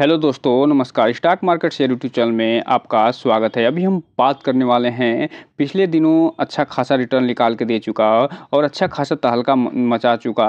hello दोस्तों नमस्कार stock market share YouTube channel में आपका स्वागत है अभी हम बात करने वाले हैं पिछले दिनों अच्छा खासा रिटर्न निकाल के दे चुका और अच्छा खासा तहलका मचा चुका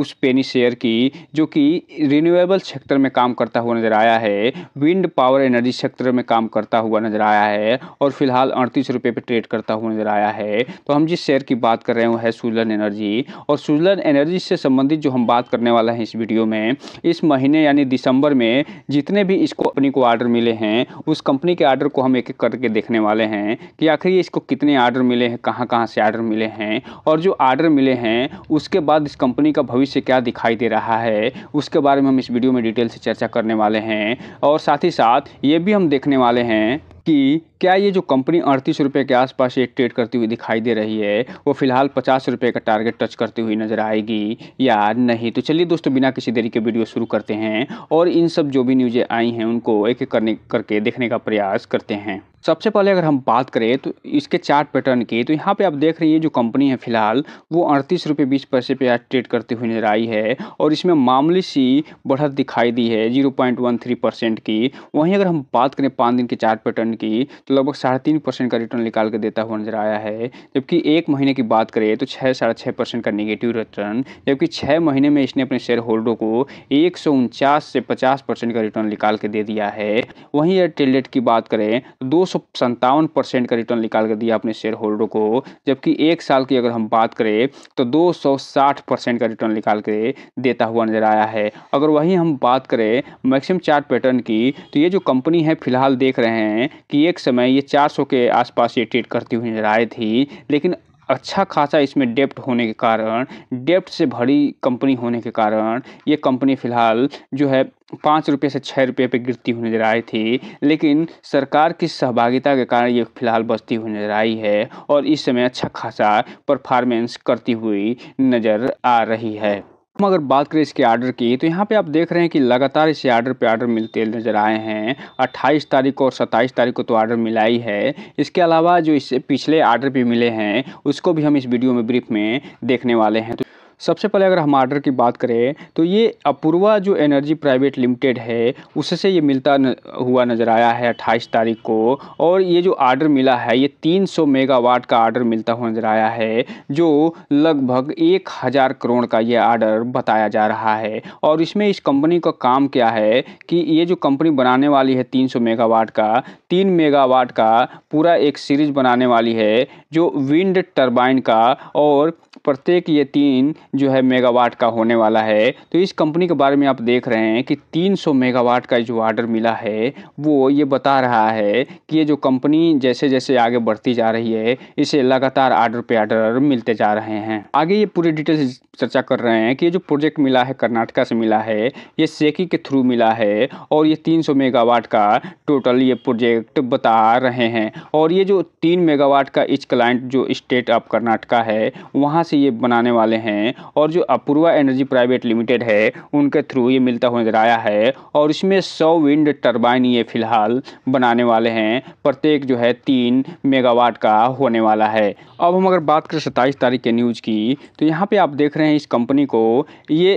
उस पेनी शेयर की जो कि रिन्यूएबल सेक्टर में काम करता हुआ नज़र आया है विंड पावर एनर्जी सेक्टर में काम करता हुआ नज़र आया है और फिलहाल अड़तीस रुपये पर ट्रेड करता हुआ नज़र आया है तो हम जिस शेयर की बात कर रहे हैं वो है सुजलन एनर्जी और सुजलन एनर्जी से संबंधित जो हम बात करने वाला हैं इस वीडियो में इस महीने यानी दिसंबर में जितने भी इसको कंपनी को आर्डर मिले हैं उस कंपनी के आर्डर को हम एक एक करके देखने वाले हैं कि आखिर इसको कितने आर्डर मिले हैं कहाँ कहाँ से आर्डर मिले हैं और जो आर्डर मिले हैं उसके बाद इस कंपनी का भविष्य क्या दिखाई दे रहा है उसके बारे में हम इस वीडियो में डिटेल से चर्चा करने वाले हैं और साथ ही साथ ये भी हम देखने वाले हैं कि क्या ये जो कंपनी अड़तीस रुपये के आसपास ये ट्रेड करती हुई दिखाई दे रही है वो फिलहाल पचास रुपये का टारगेट टच करती हुई नज़र आएगी या नहीं तो चलिए दोस्तों बिना किसी देरी के वीडियो शुरू करते हैं और इन सब जो भी न्यूज़ें आई हैं उनको एक एक करने करके देखने का प्रयास करते हैं सबसे पहले अगर हम बात करें तो इसके चार्ट पैटर्न की तो यहाँ पे आप देख रही है जो कंपनी है फिलहाल वो अड़तीस रुपये बीस पैसे पे आज ट्रेड करती हुई नजर आई है और इसमें मामूली सी बढ़त दिखाई दी है zero point one three percent की वहीं अगर हम बात करें पाँच दिन के चार्ट पैटर्न की तो लगभग साढ़े तीन परसेंट का रिटर्न निकाल के देता हुआ नजर आया है जबकि एक महीने की बात करें तो छः साढ़े छः परसेंट का निगेटिव रिटर्न जबकि छः महीने में इसने अपने शेयर होल्डरों को एक सौ उनचास से पचास परसेंट का रिटर्न निकाल के दे दिया है वहीं अगर की बात करें तो दो सौ संतावन परसेंट का रिटर्न निकाल कर दिया अपने शेयर होल्डर को जबकि एक साल की अगर हम बात करें तो दो सौ साठ परसेंट का रिटर्न निकाल के देता हुआ नजर आया है अगर वहीं हम बात करें मैक्सिमम चार्ट पैटर्न की तो ये जो कंपनी है फिलहाल देख रहे हैं कि एक समय ये चार सौ के आसपास ये ट्रेड करती हुई नजर आई थी लेकिन अच्छा खासा इसमें डेप्ट होने के कारण डेप्ट से भरी कंपनी होने के कारण ये कंपनी फ़िलहाल जो है पाँच रुपये से छः रुपये पे गिरती हुई नज़र आई थी लेकिन सरकार की सहभागिता के कारण ये फ़िलहाल बचती हुई नज़र आई है और इस समय अच्छा खासा परफॉर्मेंस करती हुई नज़र आ रही है हम अगर बात करें इसके आर्डर की तो यहाँ पे आप देख रहे हैं कि लगातार इसे आर्डर पे आर्डर मिलते नज़र आए हैं 28 तारीख को और 27 तारीख को तो आर्डर मिला ही है इसके अलावा जो इससे पिछले आर्डर भी मिले हैं उसको भी हम इस वीडियो में ब्रीफ में देखने वाले हैं तो सबसे पहले अगर हम आर्डर की बात करें तो ये अपूर्वा जो एनर्जी प्राइवेट लिमिटेड है उससे ये मिलता न, हुआ नज़र आया है अट्ठाईस तारीख को और ये जो आर्डर मिला है ये 300 मेगावाट का आर्डर मिलता हुआ नज़र आया है जो लगभग एक हज़ार करोड़ का ये आर्डर बताया जा रहा है और इसमें इस कंपनी का काम क्या है कि ये जो कंपनी बनाने वाली है 300 मेगावाट का 3 मेगावाट का पूरा एक सीरीज बनाने वाली है जो विंड टरबाइन का और प्रत्येक ये तीन जो है मेगावाट का होने वाला है तो इस कंपनी के बारे में आप देख रहे हैं कि 300 मेगावाट का जो ऑर्डर मिला है वो ये बता रहा है कि ये जो कंपनी जैसे जैसे आगे बढ़ती जा रही है इसे लगातार आर्डर पे आर्डर मिलते जा रहे हैं आगे ये पूरी डिटेल्स चर्चा कर रहे हैं कि ये जो प्रोजेक्ट मिला है कर्नाटका से मिला है ये सेकी के थ्रू मिला है और ये तीन मेगावाट का टोटल ये प्रोजेक्ट बता रहे हैं और ये जो तीन मेगावाट का इच क्लाइंट जो स्टेट ऑफ कर्नाटका है वहाँ से ये बनाने वाले हैं और जो अपूर्वा एनर्जी प्राइवेट लिमिटेड है उनके थ्रू ये मिलता हुआ नजर आया है और इसमें सौ विंड टर्बाइन ये फिलहाल बनाने वाले हैं प्रत्येक जो है तीन मेगावाट का होने वाला है अब हम अगर बात करें सत्ताईस तारीख के न्यूज़ की तो यहाँ पे आप देख रहे हैं इस कंपनी को ये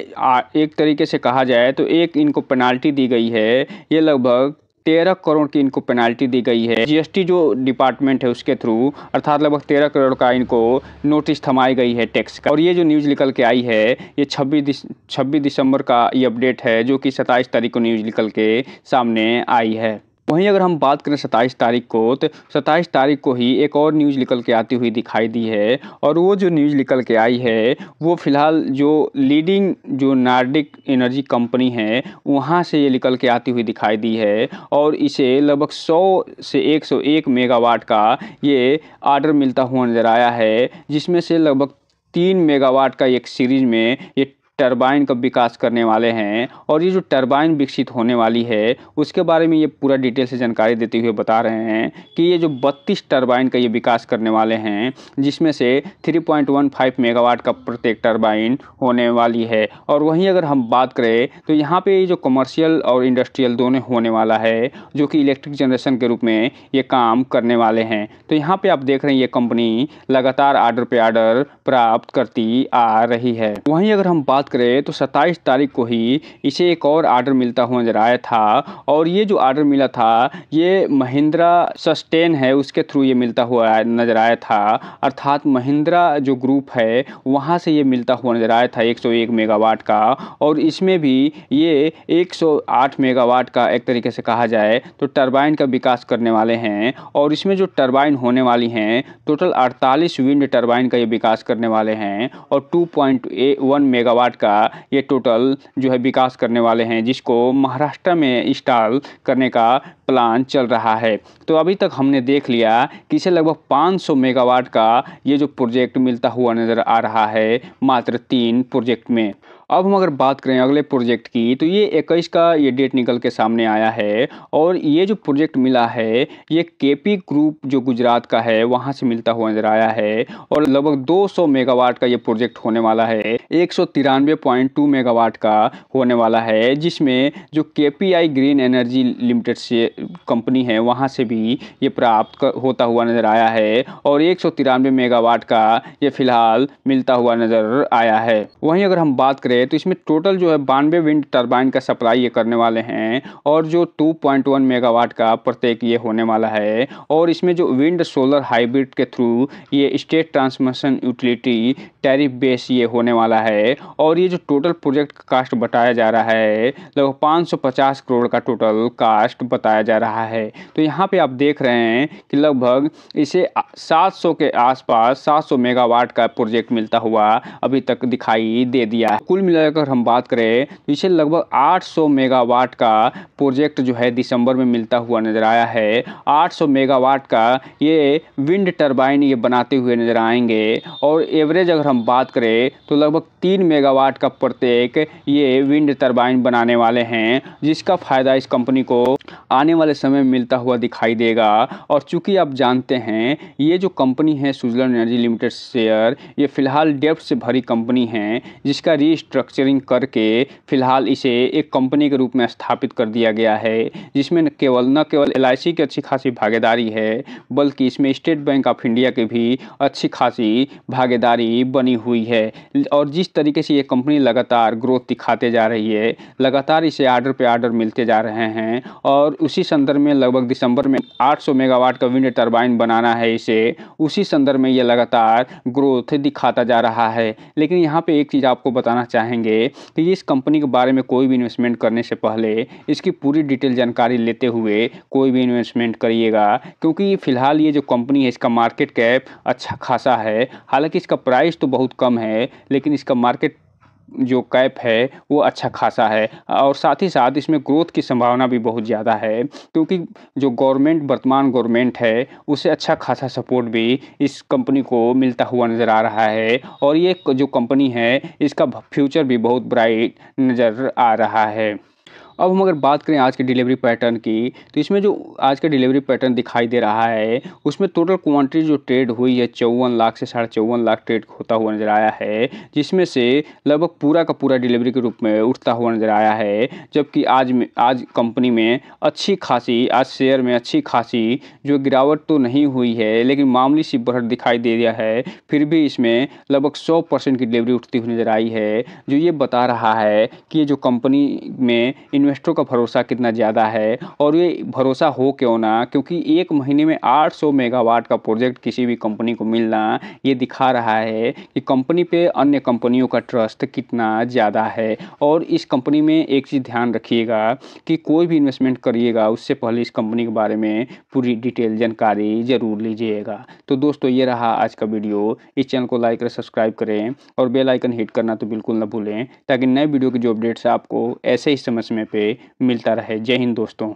एक तरीके से कहा जाए तो एक इनको पेनाल्टी दी गई है ये लगभग तेरह करोड़ की इनको पेनाल्टी दी गई है जीएसटी जो डिपार्टमेंट है उसके थ्रू अर्थात लगभग तेरह करोड़ का इनको नोटिस थमाई गई है टैक्स का और ये जो न्यूज़ निकल के आई है ये छब्बीस छब्बीस दिसंबर का ये अपडेट है जो कि सत्ताईस तारीख को न्यूज़ निकल के सामने आई है वहीं अगर हम बात करें सत्ताईस तारीख को तो सत्ताईस तारीख को ही एक और न्यूज़ निकल के आती हुई दिखाई दी है और वो जो न्यूज़ निकल के आई है वो फ़िलहाल जो लीडिंग जो नार्डिक एनर्जी कंपनी है वहाँ से ये निकल के आती हुई दिखाई दी है और इसे लगभग 100 से 101 मेगावाट का ये आर्डर मिलता हुआ नज़र आया है जिसमें से लगभग तीन मेगावाट का एक सीरीज़ में ये टरबाइन का विकास करने वाले हैं और ये जो टरबाइन विकसित होने वाली है उसके बारे में ये पूरा डिटेल से जानकारी देते हुए बता रहे हैं कि ये जो 32 टरबाइन का ये विकास करने वाले हैं जिसमें से 3.15 मेगावाट का प्रत्येक टरबाइन होने वाली है और वहीं अगर हम बात करें तो यहाँ पे ये जो कमर्शियल और इंडस्ट्रियल दोनों होने वाला है जो कि इलेक्ट्रिक जनरेशन के रूप में ये काम करने वाले हैं तो यहाँ पर आप देख रहे हैं ये कंपनी लगातार आर्डर पे आर्डर प्राप्त करती आ रही है वहीं अगर हम बात बात करें तो 27 तारीख को ही इसे एक और आर्डर मिलता हुआ नज़र आया था और ये जो आर्डर मिला था ये महिंद्रा सस्टेन है उसके थ्रू ये मिलता हुआ नज़र आया था अर्थात महिंद्रा जो ग्रुप है वहाँ से ये मिलता हुआ नज़र आया था 101 मेगावाट का और इसमें भी ये 108 मेगावाट का एक तरीके से कहा जाए तो टर्बाइन का विकास करने वाले हैं और इसमें जो टर्बाइन होने वाली हैं टोटल अड़तालीस विंड टर्बाइन का ये विकास करने वाले हैं और 2.1 मेगावाट मेगावाट का ये टोटल जो है विकास करने वाले हैं जिसको महाराष्ट्र में इंस्टॉल करने का प्लान चल रहा है तो अभी तक हमने देख लिया कि इसे लगभग 500 मेगावाट का ये जो प्रोजेक्ट मिलता हुआ नज़र आ रहा है मात्र तीन प्रोजेक्ट में अब हम अगर बात करें अगले प्रोजेक्ट की तो ये इक्कीस का ये डेट निकल के सामने आया है और ये जो प्रोजेक्ट मिला है ये केपी ग्रुप जो गुजरात का है वहाँ से मिलता हुआ नजर आया है और लगभग 200 मेगावाट का ये प्रोजेक्ट होने वाला है एक मेगावाट का होने वाला है जिसमें जो के ग्रीन एनर्जी लिमिटेड से कंपनी है वहाँ से भी ये प्राप्त होता हुआ नज़र आया है और एक मेगावाट का ये फिलहाल मिलता हुआ नज़र आया है वहीं अगर हम बात करें रहे तो इसमें टोटल जो है बानवे विंड टर्बाइन का सप्लाई ये करने वाले हैं और जो 2.1 मेगावाट का प्रत्येक ये होने वाला है और इसमें जो विंड सोलर हाइब्रिड के थ्रू ये state transmission utility tariff base ये होने वाला है और ये जो टोटल प्रोजेक्ट का कास्ट बताया जा रहा है लगभग पाँच करोड़ का टोटल कास्ट बताया जा रहा है तो यहाँ पर आप देख रहे हैं कि लगभग इसे सात के आसपास सात मेगावाट का प्रोजेक्ट मिलता हुआ अभी तक दिखाई दे दिया है कुल मिलाकर हम बात करें तो इसे लगभग 800 मेगावाट का प्रोजेक्ट जो है दिसंबर में मिलता हुआ नज़र आया है 800 मेगावाट का ये विंड टरबाइन ये बनाते हुए नज़र आएंगे और एवरेज अगर हम बात करें तो लगभग तीन मेगावाट का प्रत्येक ये विंड टरबाइन बनाने वाले हैं जिसका फ़ायदा इस कंपनी को आने वाले समय में मिलता हुआ दिखाई देगा और चूँकि आप जानते हैं ये जो कंपनी है स्विट्ज़रलैंड एनर्जी लिमिटेड शेयर ये फ़िलहाल डेप्ट से भरी कंपनी है जिसका रीस्ट रिस्ट्रक्चरिंग करके फिलहाल इसे एक कंपनी के रूप में स्थापित कर दिया गया है जिसमें न केवल न केवल एल की अच्छी खासी भागीदारी है बल्कि इसमें स्टेट बैंक ऑफ इंडिया की भी अच्छी खासी भागीदारी बनी हुई है और जिस तरीके से ये कंपनी लगातार ग्रोथ दिखाते जा रही है लगातार इसे आर्डर पे आर्डर मिलते जा रहे हैं और उसी संदर्भ में लगभग दिसंबर में 800 मेगावाट का विंड टरबाइन बनाना है इसे उसी संदर्भ में ये लगातार ग्रोथ दिखाता जा रहा है लेकिन यहाँ पे एक चीज़ आपको बताना चाहें चाहेंगे कि तो इस कंपनी के बारे में कोई भी इन्वेस्टमेंट करने से पहले इसकी पूरी डिटेल जानकारी लेते हुए कोई भी इन्वेस्टमेंट करिएगा क्योंकि फ़िलहाल ये जो कंपनी है इसका मार्केट कैप अच्छा खासा है हालांकि इसका प्राइस तो बहुत कम है लेकिन इसका मार्केट जो कैप है वो अच्छा खासा है और साथ ही साथ इसमें ग्रोथ की संभावना भी बहुत ज़्यादा है क्योंकि जो गवर्नमेंट वर्तमान गवर्नमेंट है उसे अच्छा खासा सपोर्ट भी इस कंपनी को मिलता हुआ नज़र आ रहा है और ये जो कंपनी है इसका फ्यूचर भी बहुत ब्राइट नज़र आ रहा है अब हम अगर बात करें आज के डिलीवरी पैटर्न की तो इसमें जो आज का डिलीवरी पैटर्न दिखाई दे रहा है उसमें टोटल क्वांटिटी जो ट्रेड हुई है चौवन लाख से साढ़े चौवन लाख ट्रेड होता हुआ नज़र आया है जिसमें से लगभग पूरा का पूरा डिलीवरी के रूप में उठता हुआ नज़र आया है जबकि आज में आज कंपनी में अच्छी खासी आज शेयर में अच्छी खासी जो गिरावट तो नहीं हुई है लेकिन मामूली सी बढ़त दिखाई दे रहा है फिर भी इसमें लगभग सौ परसेंट की डिलीवरी उठती हुई नज़र आई है जो ये बता रहा है कि ये जो कंपनी में इन इन्वेस्टरों का भरोसा कितना ज़्यादा है और ये भरोसा हो क्यों ना क्योंकि एक महीने में 800 मेगावाट का प्रोजेक्ट किसी भी कंपनी को मिलना ये दिखा रहा है कि कंपनी पे अन्य कंपनियों का ट्रस्ट कितना ज़्यादा है और इस कंपनी में एक चीज़ ध्यान रखिएगा कि कोई भी इन्वेस्टमेंट करिएगा उससे पहले इस कंपनी के बारे में पूरी डिटेल जानकारी ज़रूर लीजिएगा तो दोस्तों ये रहा आज का वीडियो इस चैनल को लाइक और सब्सक्राइब करें और बेलाइकन हिट करना तो बिल्कुल ना भूलें ताकि नए वीडियो के जो अपडेट्स आपको ऐसे ही समय में पे मिलता रहे जय हिंद दोस्तों